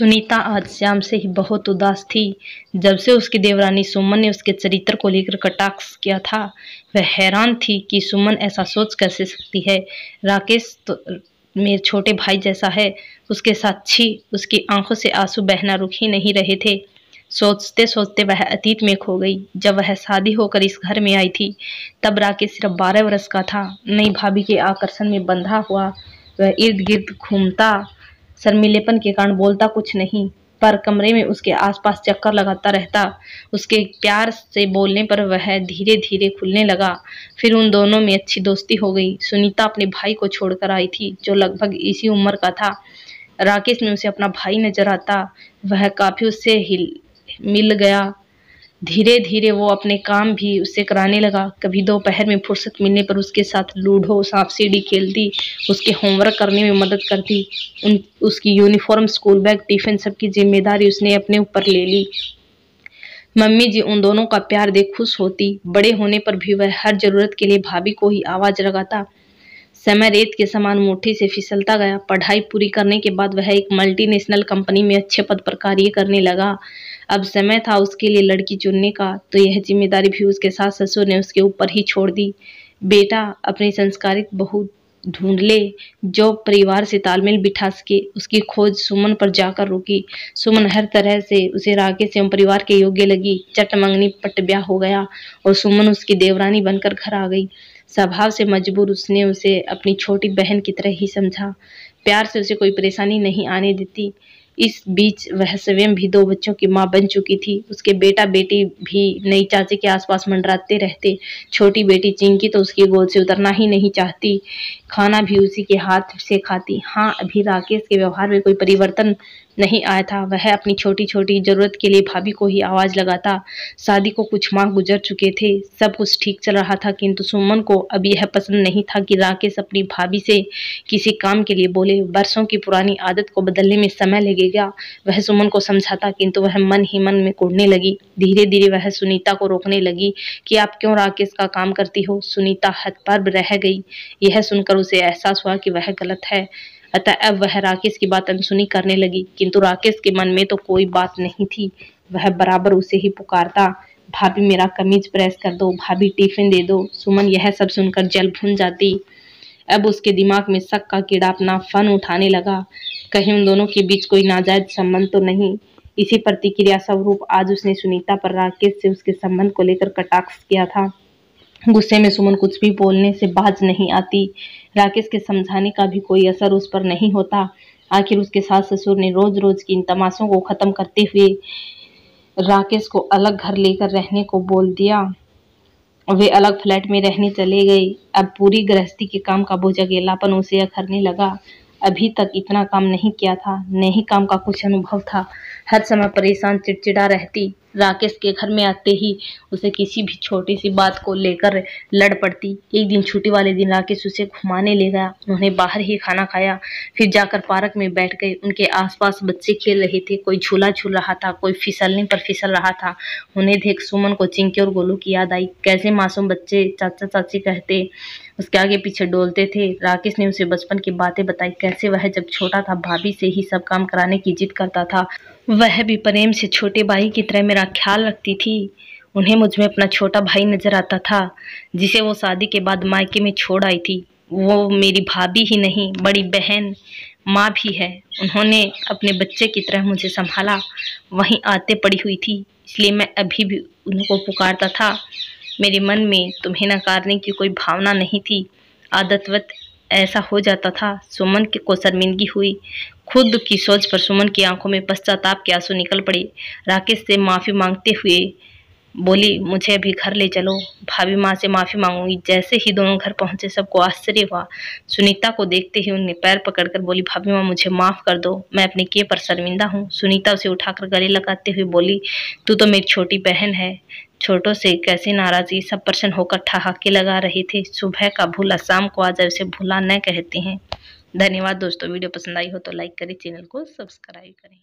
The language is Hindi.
सुनीता आज श्याम से ही बहुत उदास थी जब से उसकी देवरानी सुमन ने उसके चरित्र को लेकर कटाक्ष किया था वह हैरान थी कि सुमन ऐसा सोच कैसे सकती है राकेश तो मेरे छोटे भाई जैसा है उसके साक्षी उसकी आंखों से आंसू बहना रुक ही नहीं रहे थे सोचते सोचते वह अतीत में खो गई जब वह शादी होकर इस घर में आई थी तब राकेश सिर्फ बारह वर्ष का था नई भाभी के आकर्षण में बंधा हुआ वह इर्द गिर्द घूमता शर्मिलेपन के कारण बोलता कुछ नहीं पर कमरे में उसके आसपास चक्कर लगाता रहता उसके प्यार से बोलने पर वह धीरे धीरे खुलने लगा फिर उन दोनों में अच्छी दोस्ती हो गई सुनीता अपने भाई को छोड़कर आई थी जो लगभग इसी उम्र का था राकेश में उसे अपना भाई नजर आता वह काफ़ी उससे हिल मिल गया धीरे धीरे वो अपने काम भी उससे कराने लगा कभी दोपहर में फुर्सत मिलने पर उसके साथ लूडो सांप सीढ़ी खेलती उसके होमवर्क करने में मदद करती उन उसकी यूनिफॉर्म स्कूल बैग टिफिन सबकी जिम्मेदारी उसने अपने ऊपर ले ली मम्मी जी उन दोनों का प्यार देख खुश होती बड़े होने पर भी वह हर जरूरत के लिए भाभी को ही आवाज़ लगाता समय रेत के समान मुठ्ठी से फिसलता गया पढ़ाई पूरी करने के बाद वह एक मल्टीनेशनल कंपनी में अच्छे पद पर कार्य करने लगा अब समय था उसके लिए लड़की चुनने का तो यह जिम्मेदारी भी उसके साथ ससुर ने उसके ऊपर ही छोड़ दी बेटा अपनी संस्कारित बहुत ढूंढ ले जो परिवार से तालमेल बिठा सके उसकी खोज सुमन पर जाकर रुकी सुमन हर तरह से उसे राकेश एवं परिवार के योग्य लगी चट मंगनी पट ब्याह हो गया और सुमन उसकी देवरानी बनकर घर आ गई स्वभाव से मजबूर उसने उसे अपनी छोटी बहन की तरह ही समझा प्यार से उसे कोई परेशानी नहीं आने देती इस बीच वह स्वयं भी दो बच्चों की माँ बन चुकी थी उसके बेटा बेटी भी नई चाची के आसपास मंडराते रहते छोटी बेटी चिंकी तो उसकी गोद से उतरना ही नहीं चाहती खाना भी उसी के हाथ से खाती हाँ अभी राकेश के व्यवहार में कोई परिवर्तन नहीं आया था वह अपनी छोटी छोटी ज़रूरत के लिए भाभी को ही आवाज़ लगाता शादी को कुछ माह गुजर चुके थे सब कुछ ठीक चल रहा था किंतु सुमन को अब यह पसंद नहीं था कि राकेश अपनी भाभी से किसी काम के लिए बोले बरसों की पुरानी आदत को बदलने में समय लगेगा वह सुमन को समझाता किंतु वह मन ही मन में कुड़ने लगी धीरे धीरे वह सुनीता को रोकने लगी कि आप क्यों राकेश का काम करती हो सुनीता हतपर्ब रह गई यह सुनकर उसे एहसास हुआ कि वह गलत है अतः अब वह राकेश की बात अनसुनी करने लगी किंतु राकेश के मन में तो कोई बात नहीं थी वह बराबर उसे ही पुकारता भाभी मेरा कमीज प्रेस कर दो भाभी टिफिन दे दो सुमन यह सब सुनकर जल भुन जाती अब उसके दिमाग में शक का कीड़ा अपना फन उठाने लगा कहीं उन दोनों के बीच कोई नाजायज संबंध तो नहीं इसी प्रतिक्रिया स्वरूप आज उसने सुनीता पर राकेश से उसके संबंध को लेकर कटाक्ष किया था गुस्से में सुमन कुछ भी बोलने से बाज नहीं आती राकेश के समझाने का भी कोई असर उस पर नहीं होता आखिर उसके सास ससुर ने रोज रोज की इन तमाशों को ख़त्म करते हुए राकेश को अलग घर लेकर रहने को बोल दिया वे अलग फ्लैट में रहने चले गए अब पूरी गृहस्थी के काम का बोझ अकेलापन उसे अखरने लगा अभी तक इतना काम नहीं किया था नहीं काम का कुछ अनुभव था हर समय परेशान चिड़चिड़ा रहती राकेश के घर में आते ही उसे किसी भी छोटी सी बात को लेकर लड़ पड़ती एक दिन छुट्टी वाले दिन राकेश उसे घुमाने ले गया उन्होंने बाहर ही खाना खाया फिर जाकर पार्क में बैठ गए उनके आसपास बच्चे खेल रहे थे कोई झूला झूल रहा था कोई फिसलने पर फिसल रहा था उन्हें देख सुमन को चिंकी और गोलू की याद आई कैसे मासूम बच्चे चाचा चाची कहते उसके आगे पीछे डोलते थे राकेश ने उसे बचपन की बातें बताई कैसे वह जब छोटा था भाभी से ही सब काम कराने की जिद करता था वह भी प्रेम से छोटे भाई की तरह मेरा मेरा ख्याल रखती थी उन्हें मुझ में अपना छोटा भाई नज़र आता था जिसे वो शादी के बाद मायके में छोड़ आई थी वो मेरी भाभी ही नहीं बड़ी बहन माँ भी है उन्होंने अपने बच्चे की तरह मुझे संभाला वहीं आते पड़ी हुई थी इसलिए मैं अभी भी उनको पुकारता था मेरे मन में तुम्हें नकारने की कोई भावना नहीं थी आदतवत ऐसा हो जाता था सुमन की को शर्मिंदगी हुई खुद की सोच पर सुमन की आंखों में पश्चाताप के आंसू निकल पड़े राकेश से माफ़ी मांगते हुए बोली मुझे अभी घर ले चलो भाभी माँ से माफ़ी मांगूंगी जैसे ही दोनों घर पहुंचे सबको आश्चर्य हुआ सुनीता को देखते ही उन्हें पैर पकड़कर बोली भाभी माँ मुझे माफ़ कर दो मैं अपने किए पर शर्मिंदा हूँ सुनीता उसे उठाकर गले लगाते हुए बोली तू तो मेरी छोटी बहन है छोटों से कैसी नाराज़गी सब प्रसन्न होकर ठहाके लगा रहे थे सुबह का भूला शाम को आज उसे भूला न कहते हैं धन्यवाद दोस्तों वीडियो पसंद आई हो तो लाइक करें चैनल को सब्सक्राइब करें